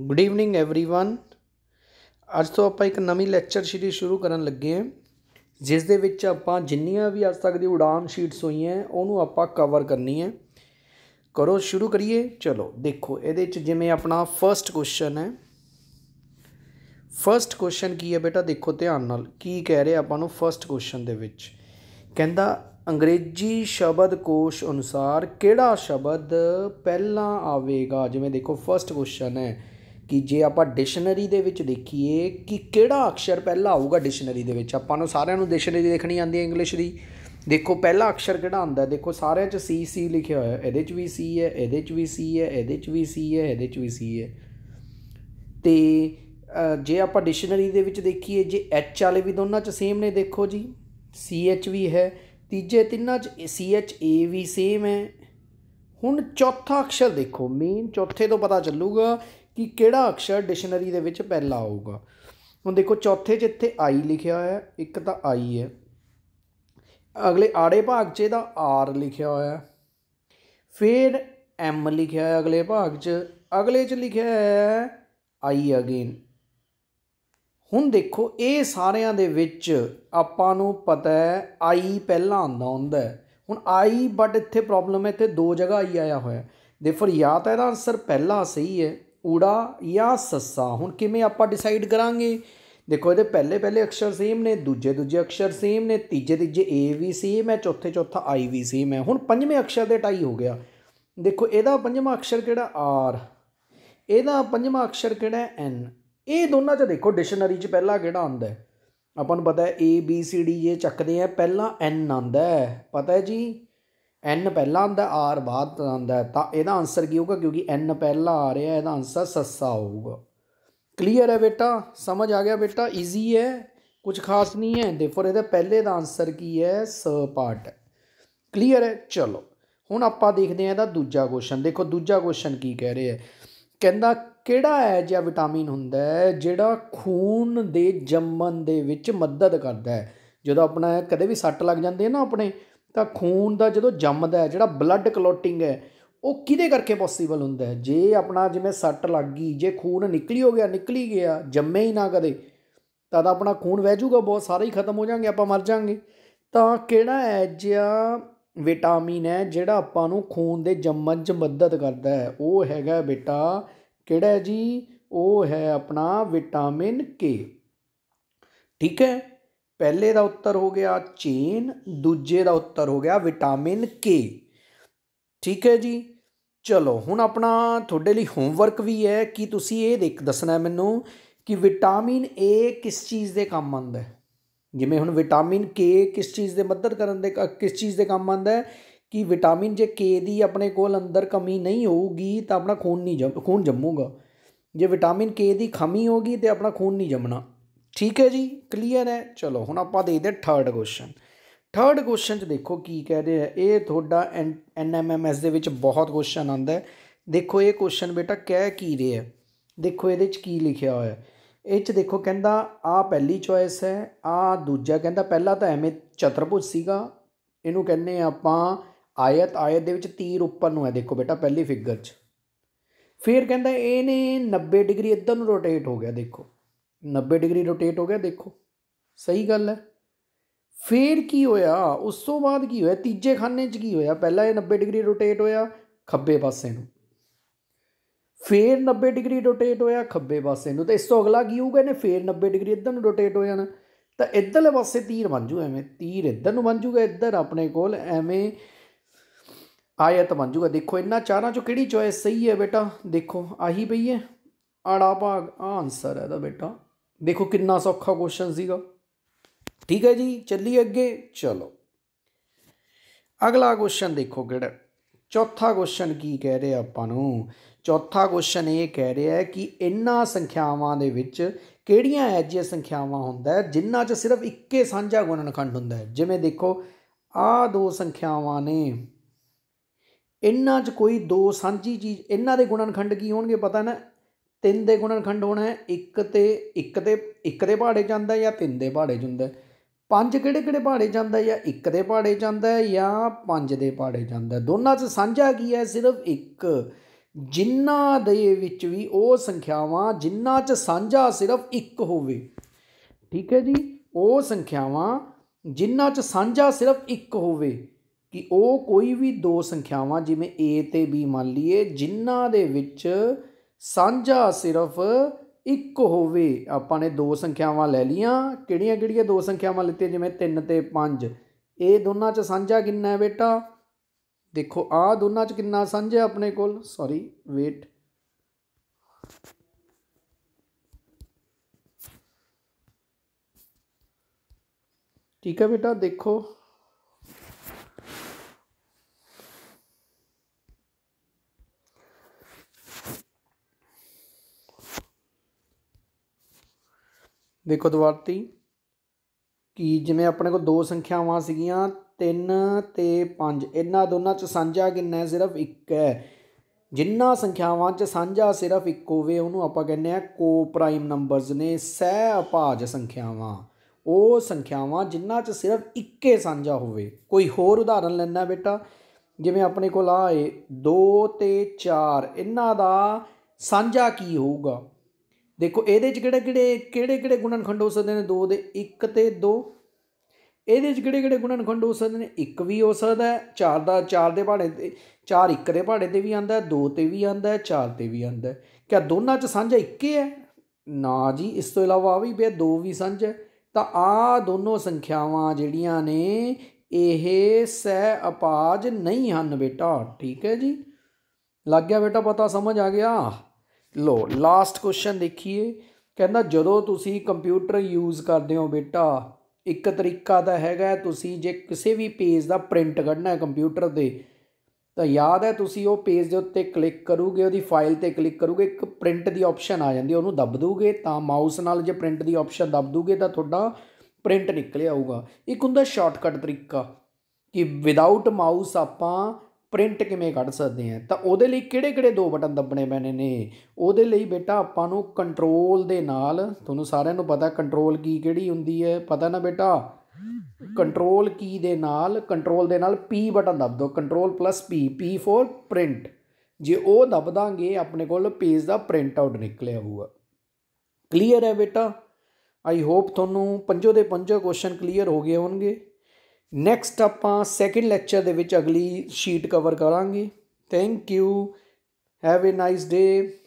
good evening everyone ਅੱਜ ਤੋਂ ਆਪਾਂ ਇੱਕ ਨਵੀਂ ਲੈਕਚਰ ਸ਼ੀਰੀ ਸ਼ੁਰੂ ਕਰਨ ਲੱਗੇ ਹਾਂ ਜਿਸ ਦੇ ਵਿੱਚ ਆਪਾਂ ਜਿੰਨੀਆਂ ਵੀ ਅੱਜ ਤੱਕ ਦੀ ਉਡਾਨ ਸ਼ੀਟਸ ਹੋਈਆਂ ਉਹਨੂੰ ਆਪਾਂ ਕਵਰ ਕਰਨੀ ਹੈ ਕਰੋ ਸ਼ੁਰੂ ਕਰੀਏ ਚਲੋ ਦੇਖੋ ਇਹਦੇ ਵਿੱਚ ਜਿਵੇਂ ਆਪਣਾ ਫਰਸਟ ਕੁਐਸਚਨ ਹੈ ਫਰਸਟ ਕੁਐਸਚਨ ਕੀ ਹੈ ਬੇਟਾ ਦੇਖੋ ਧਿਆਨ ਨਾਲ ਕੀ ਕਹਿ ਰਿਹਾ ਆਪਾਂ ਨੂੰ ਫਰਸਟ ਕੁਐਸਚਨ ਦੇ ਵਿੱਚ ਕਹਿੰਦਾ ਅੰਗਰੇਜ਼ੀ ਸ਼ਬਦ ਕੋਸ਼ ਅਨੁਸਾਰ ਕਿਹੜਾ ਸ਼ਬਦ ਪਹਿਲਾਂ ਆਵੇਗਾ ਜਿਵੇਂ ਦੇਖੋ ਫਰਸਟ ਕੁਐਸਚਨ ਹੈ ਕਿ ਜੇ ਆਪਾਂ ਡਿਕਸ਼ਨਰੀ ਦੇ ਵਿੱਚ ਦੇਖੀਏ ਕਿ ਕਿਹੜਾ ਅਕਸ਼ਰ ਪਹਿਲਾਂ ਆਊਗਾ ਡਿਕਸ਼ਨਰੀ ਦੇ ਵਿੱਚ ਆਪਾਂ ਨੂੰ ਸਾਰਿਆਂ ਨੂੰ ਡਿਕਸ਼ਨਰੀ ਦੇਖਣੀ ਆਉਂਦੀ ਹੈ ਇੰਗਲਿਸ਼ ਦੀ ਦੇਖੋ ਪਹਿਲਾ ਅਕਸ਼ਰ ਕਿਹੜਾ ਆਉਂਦਾ ਦੇਖੋ ਸਾਰਿਆਂ 'ਚ ਸੀ ਸੀ ਲਿਖਿਆ ਹੋਇਆ ਇਹਦੇ 'ਚ ਵੀ ਸੀ ਹੈ ਇਹਦੇ 'ਚ ਵੀ ਸੀ ਹੈ ਇਹਦੇ 'ਚ ਵੀ ਸੀ ਹੈ ਇਹਦੇ 'ਚ ਵੀ ਸੀ ਹੈ ਤੇ ਜੇ ਆਪਾਂ ਡਿਕਸ਼ਨਰੀ ਦੇ ਵਿੱਚ ਦੇਖੀਏ ਜੇ ਐਚ ਵਾਲੇ ਵੀ ਦੋਨਾਂ 'ਚ ਸੇਮ ਨੇ ਦੇਖੋ ਜੀ ਸੀ ਐਚ ਵੀ ਹੈ ਤੀਜੇ ਤਿੰਨਾਂ 'ਚ ਸੀ ਐਚ ਏ ਵੀ ਸੇਮ ਹੈ ਹੁਣ ਚੌਥਾ ਅਕਸ਼ਰ ਦੇਖੋ ਮੇਨ ਚੌਥੇ ਤੋਂ ਪਤਾ ਚੱਲੂਗਾ ਕਿ ਕਿਹੜਾ ਅਕਸ਼ਰ ਡਿਕਸ਼ਨਰੀ ਦੇ ਵਿੱਚ ਪਹਿਲਾ ਆਊਗਾ ਹੁਣ ਦੇਖੋ ਚੌਥੇ 'ਚ ਇੱਥੇ ਆਈ ਲਿਖਿਆ ਹੋਇਆ ਇੱਕ ਤਾਂ ਆਈ ਹੈ ਅਗਲੇ ਆੜੇ ਭਾਗ 'ਚ ਇਹਦਾ ਆਰ ਲਿਖਿਆ ਹੋਇਆ ਫਿਰ ਐਮ ਲਿਖਿਆ ਹੋਇਆ ਅਗਲੇ ਭਾਗ 'ਚ ਅਗਲੇ 'ਚ ਲਿਖਿਆ ਹੈ ਆਈ ਅਗੇਨ ਹੁਣ ਦੇਖੋ ਇਹ ਸਾਰਿਆਂ ਦੇ ਵਿੱਚ ਆਪਾਂ ਨੂੰ ਪਤਾ ਹੈ ਆਈ ਪਹਿਲਾਂ ਆਉਂਦਾ ਹੁੰਦਾ ਹੈ ਹੁਣ ਆਈ ਬਟ ਇੱਥੇ ਪ੍ਰੋਬਲਮ ਹੈ ਇੱਥੇ ਦੋ ਜਗ੍ਹਾ ਆਈ ਆਇਆ ਹੋਇਆ ਹੈ ਦੇਫਰ ਜਾਂ ਤਾਂ ਇਹਦਾ ਆਨਸਰ ਪਹਿਲਾ ਸਹੀ ਹੈ ਊੜਾ ਜਾਂ ਸੱਸਾ ਹੁਣ ਕਿਵੇਂ ਆਪਾਂ ਡਿਸਾਈਡ ਕਰਾਂਗੇ ਦੇਖੋ ਇਹਦੇ ਪਹਿਲੇ ਪਹਿਲੇ ਅਕਸ਼ਰ ਸੇਮ ਨੇ ਦੂਜੇ ਦੂਜੇ ਅਕਸ਼ਰ ਸੇਮ ਨੇ ਤੀਜੇ ਤੀਜੇ ਏ ਵੀ ਸੇਮ ਹੈ ਚੌਥੇ ਚੌਥਾ ਆਈ ਵੀ ਸੇਮ ਹੈ ਹੁਣ ਪੰਜਵੇਂ ਅਕਸ਼ਰ ਦੇ ਟਾਈ ਹੋ ਗਿਆ ਦੇਖੋ ਇਹਦਾ ਪੰਜਵਾਂ ਅਕਸ਼ਰ ਕਿਹੜਾ ਆਰ ਇਹਦਾ ਪੰਜਵਾਂ ਅਕਸ਼ਰ ਕਿਹੜਾ ਹੈ ਐਨ ਇਹ ਦੋਨਾਂ 'ਚ ਦੇਖੋ ਡਿਕਸ਼ਨਰੀ 'ਚ ਪਹਿਲਾ ਕਿਹੜਾ ਆਉਂਦਾ ਆਪਾਂ ਨੂੰ ਪਤਾ ਹੈ ਏ ਬੀ ਸੀ ਡੀ ਇਹ ਚੱਕਦੇ ਆ ਪਹਿਲਾਂ ਐਨ ਆਉਂਦਾ ਹੈ ਪਤਾ ਹੈ ਜੀ n ਪਹਿਲਾਂ ਆਉਂਦਾ r ਬਾਅਦ ਆਉਂਦਾ ਤਾਂ ਇਹਦਾ ਆਨਸਰ ਕੀ ਹੋਊਗਾ ਕਿਉਂਕਿ n ਪਹਿਲਾਂ ਆ ਰਿਹਾ ਇਹਦਾ ਆਨਸਰ ਸੱਸਾ ਹੋਊਗਾ ਕਲੀਅਰ ਹੈ ਬੇਟਾ ਸਮਝ ਆ ਗਿਆ ਬੇਟਾ ਈਜ਼ੀ ਹੈ ਕੁਝ ਖਾਸ ਨਹੀਂ ਹੈ ਦੇਫੋਰ ਇਹਦਾ ਪਹਿਲੇ ਦਾ ਆਨਸਰ ਕੀ ਹੈ ਸ ਪਾਰਟ ਹੈ ਕਲੀਅਰ ਹੈ ਚਲੋ ਹੁਣ ਆਪਾਂ ਦੇਖਦੇ ਹਾਂ ਇਹਦਾ ਦੂਜਾ ਕੁਐਸਚਨ ਦੇਖੋ ਦੂਜਾ ਕੁਐਸਚਨ ਕੀ ਕਹਿ ਰਿਹਾ ਹੈ ਕਹਿੰਦਾ ਕਿਹੜਾ ਹੈ ਜਿਹੜਾ ਵਿਟਾਮਿਨ ਹੁੰਦਾ ਹੈ ਜਿਹੜਾ ਖੂਨ ਦੇ ਜੰਮਣ ਦੇ ਵਿੱਚ ਮਦਦ ਕਰਦਾ ਹੈ ਜਦੋਂ ਆਪਣਾ ਕਦੇ ਵੀ ਸੱਟ ਲੱਗ ਜਾਂਦੀ ਹੈ ਨਾ ਆਪਣੇ ਤਾਂ ਖੂਨ ਦਾ ਜਦੋਂ ਜੰਮਦਾ ਹੈ ਜਿਹੜਾ ਬਲੱਡ ਕਲੋਟਿੰਗ ਹੈ ਉਹ ਕਿਹਦੇ ਕਰਕੇ ਪੋਸੀਬਲ ਹੁੰਦਾ ਹੈ ਜੇ ਆਪਣਾ ਜਿਵੇਂ ਸੱਟ ਲੱਗ ਗਈ ਜੇ ਖੂਨ ਨਿਕਲੀ ਹੋ ਗਿਆ ਨਿਕਲੀ ਗਿਆ ਜੰਮੇ ਹੀ ਨਾ ਕਦੇ ਤਦ ਆਪਣਾ ਖੂਨ ਵਹਿ ਜਾਊਗਾ ਬਹੁਤ ਸਾਰਾ ਹੀ ਖਤਮ ਹੋ ਜਾਣਗੇ ਆਪਾਂ ਮਰ ਜਾਾਂਗੇ ਤਾਂ ਕਿਹੜਾ ਹੈ ਜਿਆ ਵਿਟਾਮਿਨ ਹੈ ਜਿਹੜਾ ਆਪਾਂ ਨੂੰ ਖੂਨ ਦੇ ਜੰਮਣ 'ਚ ਮਦਦ ਕਰਦਾ ਹੈ ਉਹ ਹੈਗਾ ਬੇਟਾ ਕਿਹੜਾ ਜੀ ਉਹ ਹੈ ਆਪਣਾ ਵਿਟਾਮਿਨ ਕੇ ਠੀਕ ਹੈ ਪਹਿਲੇ ਦਾ ਉੱਤਰ ਹੋ ਗਿਆ ਚੇਨ ਦੂਜੇ ਦਾ ਉੱਤਰ ਹੋ ਗਿਆ ਵਿਟਾਮਿਨ ਕੇ ਠੀਕ ਹੈ ਜੀ ਚਲੋ ਹੁਣ ਆਪਣਾ ਤੁਹਾਡੇ ਲਈ ਹੋਮਵਰਕ ਵੀ ਹੈ ਕਿ ਤੁਸੀਂ ਇਹ ਦੇਖ ਦੱਸਣਾ ਮੈਨੂੰ ਕਿ ਵਿਟਾਮਿਨ ਏ ਕਿਸ ਚੀਜ਼ ਦੇ ਕੰਮ ਆਉਂਦਾ ਹੈ ਜਿਵੇਂ ਹੁਣ ਵਿਟਾਮਿਨ ਕੇ ਕਿਸ ਚੀਜ਼ ਦੇ ਮਦਦ ਕਰਨ ਦੇ ਕਿਸ ਚੀਜ਼ ਦੇ ਕੰਮ ਆਉਂਦਾ ਹੈ ਕਿ ਵਿਟਾਮਿਨ ਜੇ ਕੇ ਦੀ ਆਪਣੇ ਕੋਲ ਅੰਦਰ ਕਮੀ ਨਹੀਂ ਹੋਊਗੀ ਤਾਂ ਆਪਣਾ ਖੂਨ ਨਹੀਂ ਜਮ ਖੂਨ ਜੰਮੂਗਾ ਜੇ ਵਿਟਾਮਿਨ ਕੇ ਦੀ ਖਮੀ ਹੋਗੀ ਤੇ ਆਪਣਾ ਖੂਨ ਨਹੀਂ ਜੰਮਣਾ ਠੀਕ ਹੈ ਜੀ ਕਲੀਅਰ ਹੈ ਚਲੋ ਹੁਣ ਆਪਾਂ ਦੇਖਦੇ ਥਰਡ ਕੁਐਸਚਨ ਥਰਡ ਕੁਐਸਚਨ ਚ ਦੇਖੋ ਕੀ ਕਹਿ ਰਹੇ ਆ ਇਹ ਤੁਹਾਡਾ ਐਨਐਮਐਮਐਸ ਦੇ ਵਿੱਚ ਬਹੁਤ ਕੁਐਸਚਨ ਆਉਂਦਾ ਹੈ ਦੇਖੋ ਇਹ ਕੁਐਸਚਨ ਬੇਟਾ ਕਹਿ ਕੀ ਰਿਹਾ ਦੇਖੋ ਇਹਦੇ ਚ ਕੀ ਲਿਖਿਆ ਹੋਇਆ ਹੈ ਇਹ ਚ ਦੇਖੋ ਕਹਿੰਦਾ ਆ ਪਹਿਲੀ ਚੁਆਇਸ ਹੈ ਆ ਦੂਜਾ ਕਹਿੰਦਾ ਪਹਿਲਾ ਤਾਂ ਐਵੇਂ ਚਤਰਭੁਜ ਸੀਗਾ ਇਹਨੂੰ ਕਹਿੰਨੇ ਆਪਾਂ ਆਇਤ ਆਇਤ ਦੇ ਵਿੱਚ ਤੀਰ ਉੱਪਰ ਨੂੰ ਹੈ ਦੇਖੋ ਬੇਟਾ ਪਹਿਲੀ ਫਿਗਰ 'ਚ ਫਿਰ ਕਹਿੰਦਾ ਇਹਨੇ 90 ਡਿਗਰੀ ਇੱਧਰ ਨੂੰ ਰੋਟੇਟ ਹੋ ਗਿਆ ਦੇਖੋ 90 ਡਿਗਰੀ ਰੋਟੇਟ ਹੋ ਗਿਆ ਦੇਖੋ ਸਹੀ ਗੱਲ ਹੈ ਫੇਰ ਕੀ ਹੋਇਆ ਉਸ ਤੋਂ ਬਾਅਦ ਕੀ ਹੋਇਆ ਤੀਜੇ ਖਾਨੇ 'ਚ ਕੀ ਹੋਇਆ ਪਹਿਲਾਂ ਇਹ 90 ਡਿਗਰੀ ਰੋਟੇਟ ਹੋਇਆ ਖੱਬੇ ਪਾਸੇ ਨੂੰ ਫੇਰ 90 ਡਿਗਰੀ ਰੋਟੇਟ ਹੋਇਆ ਖੱਬੇ ਪਾਸੇ ਨੂੰ ਤੇ ਇਸ ਤੋਂ ਅਗਲਾ ਕੀ ਹੋਊਗਾ ਇਹਨੇ ਫੇਰ 90 ਡਿਗਰੀ ਇੱਧਰ ਨੂੰ ਰੋਟੇਟ ਹੋ ਜਾਣਾ ਤਾਂ ਇੱਧਰਲੇ ਪਾਸੇ ਤੀਰ ਬਣ ਜੂ ਐਵੇਂ ਤੀਰ ਇੱਧਰ ਨੂੰ ਬਣ ਜੂਗਾ ਇੱਧਰ ਆਪਣੇ ਕੋਲ ਐਵੇਂ ਆਇਤ ਬਣ ਜੂਗਾ ਦੇਖੋ ਇਹਨਾਂ ਚਾਰਾਂ ਚੋਂ ਕਿਹੜੀ ਚੋਇਸ ਸਹੀ ਹੈ ਬੇਟਾ ਦੇਖੋ ਆਹੀ ਪਈ ਹੈ ਆੜਾ ਭਾਗ ਆਨਸਰ ਹੈ ਦਾ ਬੇਟਾ ਦੇਖੋ ਕਿੰਨਾ ਸੌਖਾ ਕੁਐਸਚਨ ਸੀਗਾ ਠੀਕ ਹੈ ਜੀ ਚੱਲੀ ਅੱਗੇ ਚਲੋ ਅਗਲਾ ਕੁਐਸਚਨ ਦੇਖੋ ਕਿਹੜਾ ਚੌਥਾ ਕੁਐਸਚਨ ਕੀ ਕਹਿ ਰਿਹਾ ਆਪਾਂ ਨੂੰ ਚੌਥਾ ਕੁਐਸਚਨ ਇਹ ਕਹਿ ਰਿਹਾ ਕਿ ਇਨ੍ਹਾਂ ਸੰਖਿਆਵਾਂ ਦੇ ਵਿੱਚ ਕਿਹੜੀਆਂ ਐਜੇ ਸੰਖਿਆਵਾਂ ਹੁੰਦਾ ਜਿਨ੍ਹਾਂ 'ਚ ਸਿਰਫ ਇੱਕੇ ਸਾਂਝਾ ਗੁਣਨਖੰਡ ਹੁੰਦਾ ਹੈ ਜਿਵੇਂ ਦੇਖੋ ਆ ਦੋ ਸੰਖਿਆਵਾਂ ਨੇ ਇਨ੍ਹਾਂ 'ਚ ਕੋਈ ਦੋ ਸਾਂਝੀ ਚੀਜ਼ ਇਹਨਾਂ ਦੇ ਗੁਣਨਖੰਡ ਕੀ ਹੋਣਗੇ ਪਤਾ ਨਾ ਤਿੰਨ ਦੇ ਖੰਡ ਹੋਣਾ ਇੱਕ ਤੇ ਇੱਕ ਤੇ ਇੱਕ ਦੇ ਪਹਾੜੇ ਜਾਂਦਾ ਜਾਂ ਤਿੰਨ ਦੇ ਪਹਾੜੇ ਜਾਂਦਾ ਪੰਜ ਕਿਹੜੇ ਕਿਹੜੇ ਪਹਾੜੇ ਜਾਂਦਾ ਜਾਂ ਇੱਕ ਦੇ ਪਹਾੜੇ ਜਾਂਦਾ ਜਾਂ ਪੰਜ ਦੇ ਪਹਾੜੇ ਜਾਂਦਾ ਦੋਨਾਂ 'ਚ ਸਾਂਝਾ ਕੀ ਹੈ ਸਿਰਫ ਇੱਕ ਜਿੰਨਾ ਦੇ ਵਿੱਚ ਵੀ ਉਹ ਸੰਖਿਆਵਾਂ ਜਿੰਨਾ 'ਚ ਸਾਂਝਾ ਸਿਰਫ ਇੱਕ ਹੋਵੇ ਠੀਕ ਹੈ ਜੀ ਉਹ ਸੰਖਿਆਵਾਂ ਜਿੰਨਾ 'ਚ ਸਾਂਝਾ ਸਿਰਫ ਇੱਕ ਹੋਵੇ ਕਿ ਉਹ ਕੋਈ ਵੀ ਦੋ ਸੰਖਿਆਵਾਂ ਜਿਵੇਂ a ਤੇ b ਮੰਨ ਲਈਏ ਜਿਨ੍ਹਾਂ ਦੇ ਵਿੱਚ ਸਾਂਝਾ ਸਿਰਫ ਇੱਕ ਹੋਵੇ ਆਪਾਂ ਨੇ ਦੋ ਸੰਖਿਆਵਾਂ ਲੈ ਲੀਆਂ ਕਿਹੜੀਆਂ ਕਿਹੜੀਆਂ ਦੋ ਸੰਖਿਆਵਾਂ ਲਿੱਤੀਆਂ ਜਿਵੇਂ 3 ਤੇ 5 ਇਹ ਦੋਨਾਂ 'ਚ ਸਾਂਝਾ ਕਿੰਨਾ ਹੈ ਬੇਟਾ ਦੇਖੋ ਆ ਦੋਨਾਂ 'ਚ ਕਿੰਨਾ ਸਾਂਝਾ ਆਪਣੇ ਕੋਲ ਸੌਰੀ ਵੇਟ ਠੀਕ ਹੈ ਬੇਟਾ ਦੇਖੋ ਦੇਖੋ ਦਵਾਰਤੀ ਕਿ ਜਿਵੇਂ ਆਪਣੇ ਕੋਲ ਦੋ ਸੰਖਿਆਵਾਂ ਸੀਗੀਆਂ 3 ਤੇ 5 ਇਹਨਾਂ ਦੋਨਾਂ 'ਚ ਸਾਂਝਾ ਕਿੰਨਾ ਹੈ ਸਿਰਫ 1 ਹੈ ਜਿੰਨਾ ਸੰਖਿਆਵਾਂ 'ਚ ਸਾਂਝਾ ਸਿਰਫ ਇੱਕ ਹੋਵੇ ਉਹਨੂੰ ਆਪਾਂ ਕਹਿੰਦੇ ਆ ਕੋ ਪ੍ਰਾਈਮ ਨੰਬਰਸ ਨੇ ਸਹਿ ਅਪਾਜ ਸੰਖਿਆਵਾਂ ਉਹ ਸੰਖਿਆਵਾਂ ਜਿੰਨਾ 'ਚ ਸਿਰਫ ਇੱਕੇ ਸਾਂਝਾ ਹੋਵੇ ਕੋਈ ਹੋਰ ਉਦਾਹਰਨ ਲੈਣਾ ਬੇਟਾ ਜਿਵੇਂ ਆਪਣੇ ਕੋਲ ਆ 2 ਤੇ 4 ਇਹਨਾਂ ਦਾ ਸਾਂਝਾ ਕੀ ਹੋਊਗਾ ਦੇਖੋ ਇਹਦੇ 'ਚ ਕਿਹੜੇ ਕਿਹੜੇ ਕਿਹੜੇ ਕਿਹੜੇ ਗੁਣਨਖੰਡ ਹੋ ਸਕਦੇ ਨੇ 2 ਦੇ 1 ਤੇ 2 ਇਹਦੇ 'ਚ ਕਿਹੜੇ ਕਿਹੜੇ ਗੁਣਨਖੰਡ ਹੋ ਸਕਦੇ ਨੇ 1 ਵੀ ਹੋ ਸਕਦਾ ਹੈ 4 ਦਾ 4 ਦੇ ਭਾੜੇ ਤੇ 4 1 ਦੇ ਭਾੜੇ ਤੇ ਵੀ ਆਂਦਾ ਹੈ 2 ਤੇ ਵੀ ਆਂਦਾ ਹੈ 4 ਤੇ ਵੀ ਆਂਦਾ ਹੈ ਕਿਆ ਦੋਨਾਂ 'ਚ ਸਾਂਝਾ ਇੱਕ ਹੀ ਹੈ ਨਾ ਜੀ ਇਸ ਤੋਂ ਇਲਾਵਾ ਆ ਵੀ ਬੇ 2 ਵੀ ਸਾਂਝਾ ਤਾਂ ਆ ਦੋਨੋਂ ਸੰਖਿਆਵਾਂ ਜਿਹੜੀਆਂ ਨੇ ਇਹ ਸਹਿ ਅਪਾਜ ਨਹੀਂ ਹਨ ਬੇਟਾ ਠੀਕ ਹੈ ਜੀ ਲੱਗ ਗਿਆ ਬੇਟਾ ਪਤਾ ਸਮਝ ਆ ਗਿਆ ਲੋ ਲਾਸਟ ਕੁਐਸਚਨ ਦੇਖੀਏ ਕਹਿੰਦਾ ਜਦੋਂ ਤੁਸੀਂ ਕੰਪਿਊਟਰ ਯੂਜ਼ ਕਰਦੇ ਹੋ ਬੇਟਾ ਇੱਕ ਤਰੀਕਾ ਤਾਂ ਹੈਗਾ ਤੁਸੀਂ ਜੇ ਕਿਸੇ ਵੀ ਪੇਜ ਦਾ ਪ੍ਰਿੰਟ ਕੱਢਣਾ ਹੈ ਕੰਪਿਊਟਰ ਦੇ ਤਾਂ ਯਾਦ ਹੈ ਤੁਸੀਂ ਉਹ ਪੇਜ ਦੇ ਉੱਤੇ ਕਲਿੱਕ ਕਰੋਗੇ ਉਹਦੀ ਫਾਈਲ ਤੇ ਕਲਿੱਕ ਕਰੋਗੇ ਇੱਕ ਪ੍ਰਿੰਟ ਦੀ ਆਪਸ਼ਨ ਆ ਜਾਂਦੀ ਉਹਨੂੰ ਦੱਬ ਦੋਗੇ ਤਾਂ ਮਾਊਸ ਨਾਲ ਜੇ ਪ੍ਰਿੰਟ ਦੀ ਆਪਸ਼ਨ ਦੱਬ ਦੋਗੇ ਤਾਂ ਤੁਹਾਡਾ ਪ੍ਰਿੰਟ ਨਿਕਲ ਆਊਗਾ ਇੱਕ ਹੁੰਦਾ ਸ਼ਾਰਟਕਟ ਤਰੀਕਾ ਕਿ ਵਿਦਆਊਟ ਮਾਊਸ ਆਪਾਂ ਪ੍ਰਿੰਟ ਕਿਵੇਂ ਕੱਢ ਸਕਦੇ ਆ ਤਾਂ ਉਹਦੇ ਲਈ ਕਿਹੜੇ-ਕਿਹੜੇ ਦੋ ਬਟਨ ਦੱਬਣੇ ਪੈਣੇ ਨੇ ਉਹਦੇ ਲਈ ਬੇਟਾ ਆਪਾਂ ਨੂੰ ਕੰਟਰੋਲ ਦੇ ਨਾਲ ਤੁਹਾਨੂੰ ਸਾਰਿਆਂ ਨੂੰ ਪਤਾ ਕੰਟਰੋਲ ਕੀ ਕਿਹੜੀ ਹੁੰਦੀ ਹੈ ਪਤਾ ਨਾ ਬੇਟਾ ਕੰਟਰੋਲ ਕੀ ਦੇ ਨਾਲ ਕੰਟਰੋਲ ਦੇ ਨਾਲ P ਬਟਨ ਦੱਬ ਦਿਓ control plus P P for print ਜੇ ਉਹ ਦੱਬ ਦਾਂਗੇ ਆਪਣੇ ਕੋਲ ਪੇਜ ਦਾ ਪ੍ਰਿੰਟ ਆਊਟ ਨਿਕਲਿਆ ਹੋਊਗਾ ਕਲੀਅਰ ਹੈ ਬੇਟਾ ਆਈ ਹੋਪ ਤੁਹਾਨੂੰ ਪੰਜੋ ਦੇ ਪੰਜੋ ਕੁਐਸਚਨ ਕਲੀਅਰ ਹੋ ਗਏ ਹੋਣਗੇ ਨੈਕਸਟ ਆਪਾਂ ਸੈਕਿੰਡ ਲੈਕਚਰ ਦੇ ਵਿੱਚ ਅਗਲੀ ਸ਼ੀਟ ਕਵਰ ਕਰਾਂਗੇ thank you have a nice day